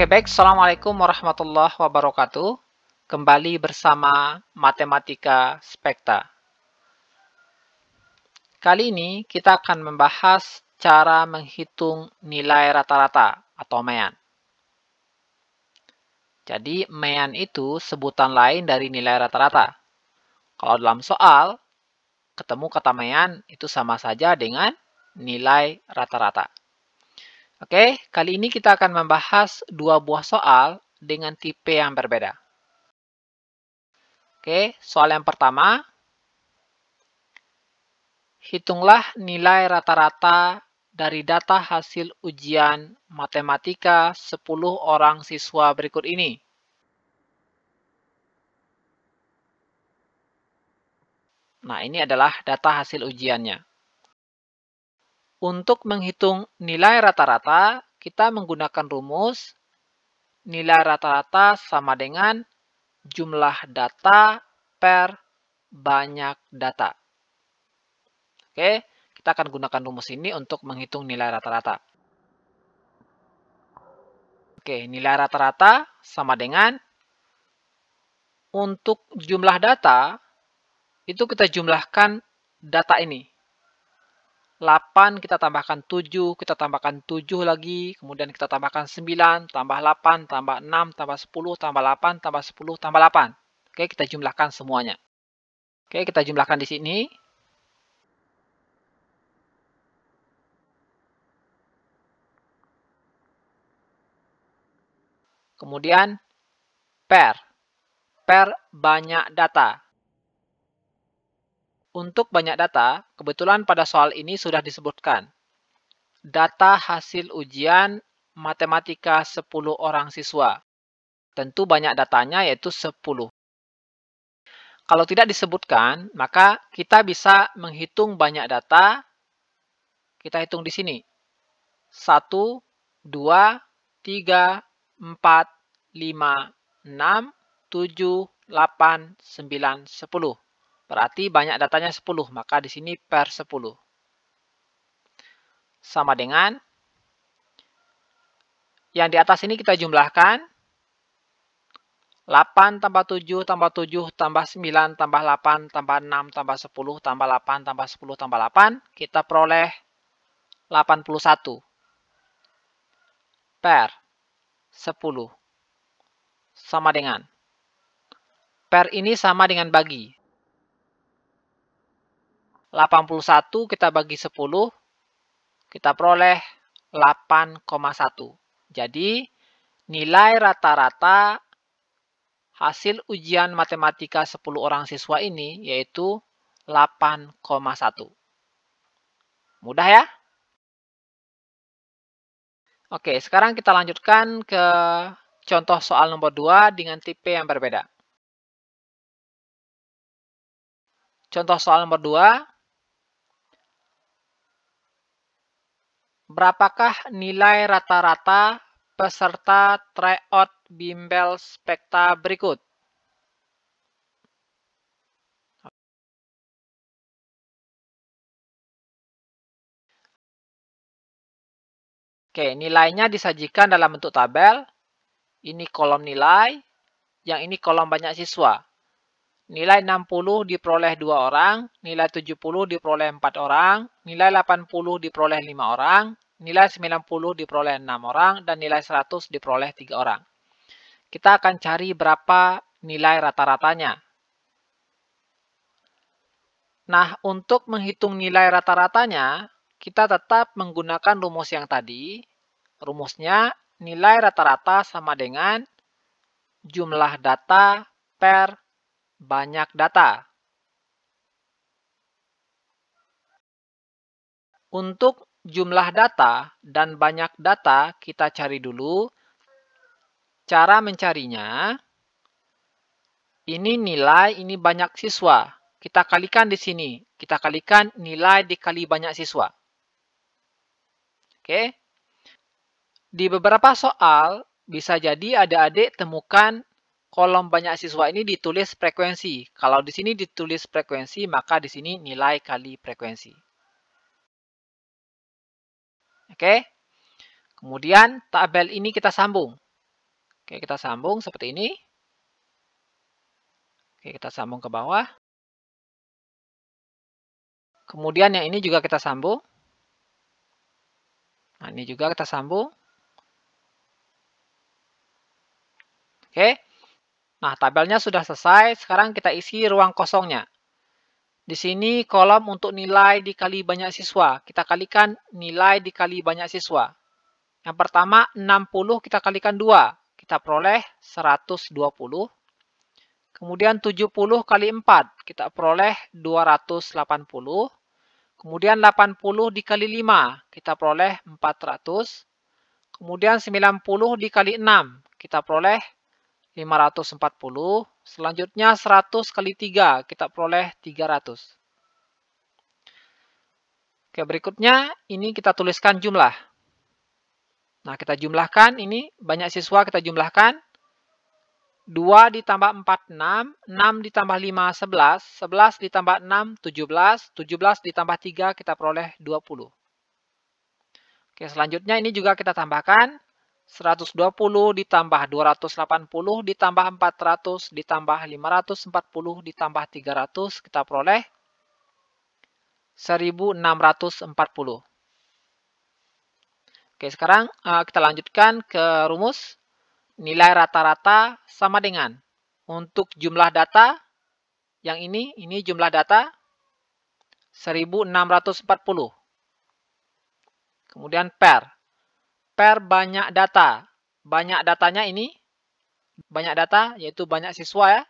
Oke baik, Assalamualaikum warahmatullahi wabarakatuh. Kembali bersama Matematika Spekta. Kali ini kita akan membahas cara menghitung nilai rata-rata atau mean. Jadi mean itu sebutan lain dari nilai rata-rata. Kalau dalam soal, ketemu kata mean itu sama saja dengan nilai rata-rata. Oke, kali ini kita akan membahas dua buah soal dengan tipe yang berbeda. Oke, soal yang pertama. Hitunglah nilai rata-rata dari data hasil ujian matematika 10 orang siswa berikut ini. Nah, ini adalah data hasil ujiannya. Untuk menghitung nilai rata-rata, kita menggunakan rumus nilai rata-rata sama dengan jumlah data per banyak data. Oke, kita akan gunakan rumus ini untuk menghitung nilai rata-rata. Oke, nilai rata-rata sama dengan untuk jumlah data, itu kita jumlahkan data ini. 8 kita tambahkan 7, kita tambahkan 7 lagi, kemudian kita tambahkan 9, tambah 8, tambah 6, tambah 10, tambah 8, tambah 10, tambah 8. Oke, kita jumlahkan semuanya. Oke, kita jumlahkan di sini. Kemudian, per. Per banyak data. Untuk banyak data, kebetulan pada soal ini sudah disebutkan. Data hasil ujian matematika 10 orang siswa. Tentu banyak datanya yaitu 10. Kalau tidak disebutkan, maka kita bisa menghitung banyak data. Kita hitung di sini. 1, 2, 3, 4, 5, 6, 7, 8, 9, 10. Berarti banyak datanya 10, maka di sini per 10. Sama dengan yang di atas ini kita jumlahkan. 8 tambah 7 tambah 7 tambah 9 tambah 8 tambah 6 tambah 10 tambah 8 tambah 10 tambah 8. Kita peroleh 81 per 10 sama dengan per ini sama dengan bagi 81 kita bagi 10, kita peroleh 8,1. Jadi, nilai rata-rata hasil ujian matematika 10 orang siswa ini yaitu 8,1. Mudah ya? Oke, sekarang kita lanjutkan ke contoh soal nomor 2 dengan tipe yang berbeda. Contoh soal nomor 2, Berapakah nilai rata-rata peserta tryout bimbel spekta berikut? Oke, nilainya disajikan dalam bentuk tabel. Ini kolom nilai, yang ini kolom banyak siswa. Nilai 60 diperoleh dua orang, nilai 70 diperoleh empat orang, nilai 80 diperoleh lima orang, nilai 90 diperoleh enam orang, dan nilai 100 diperoleh tiga orang. Kita akan cari berapa nilai rata-ratanya. Nah, untuk menghitung nilai rata-ratanya, kita tetap menggunakan rumus yang tadi. Rumusnya, nilai rata-rata sama dengan jumlah data per banyak data. Untuk jumlah data dan banyak data kita cari dulu. Cara mencarinya, ini nilai, ini banyak siswa. Kita kalikan di sini. Kita kalikan nilai dikali banyak siswa. Oke. Di beberapa soal, bisa jadi ada adik temukan kolom banyak siswa ini ditulis frekuensi. Kalau di sini ditulis frekuensi, maka di sini nilai kali frekuensi. Oke. Kemudian tabel ini kita sambung. Oke, kita sambung seperti ini. Oke, kita sambung ke bawah. Kemudian yang ini juga kita sambung. Nah, ini juga kita sambung. Oke. Nah, tabelnya sudah selesai. Sekarang kita isi ruang kosongnya. Di sini kolom untuk nilai dikali banyak siswa. Kita kalikan nilai dikali banyak siswa. Yang pertama 60 kita kalikan 2. Kita peroleh 120. Kemudian 70 kali 4. Kita peroleh 280. Kemudian 80 dikali 5. Kita peroleh 400. Kemudian 90 dikali 6. Kita peroleh 540. Selanjutnya 100 kali 3, kita peroleh 300. Oke, berikutnya ini kita tuliskan jumlah. Nah, kita jumlahkan ini banyak siswa kita jumlahkan. 2 ditambah 4, 6. 6 ditambah 5, 11. 11 ditambah 6, 17. 17 ditambah 3, kita peroleh 20. Oke, selanjutnya ini juga kita tambahkan. 120 ditambah 280 ditambah 400 ditambah 540 ditambah 300 kita peroleh 1640. Oke, sekarang eh, kita lanjutkan ke rumus nilai rata-rata sama dengan untuk jumlah data yang ini, ini jumlah data 1640. Kemudian per Per banyak data. Banyak datanya ini, banyak data yaitu banyak siswa ya.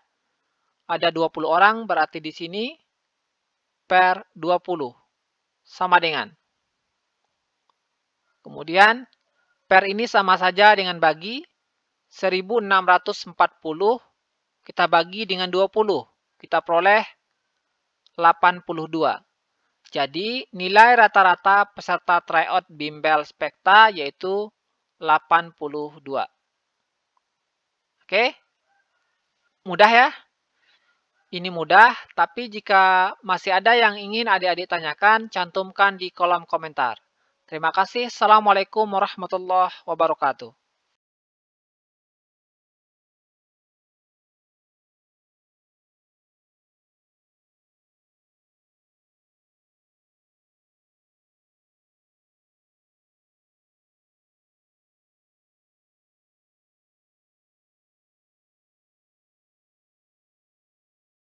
Ada 20 orang berarti di sini per 20 sama dengan. Kemudian per ini sama saja dengan bagi 1640 kita bagi dengan 20. Kita peroleh 82. Jadi nilai rata-rata peserta tryout Bimbel Spekta yaitu 82. Oke? Mudah ya? Ini mudah, tapi jika masih ada yang ingin adik-adik tanyakan, cantumkan di kolom komentar. Terima kasih. Assalamualaikum warahmatullahi wabarakatuh.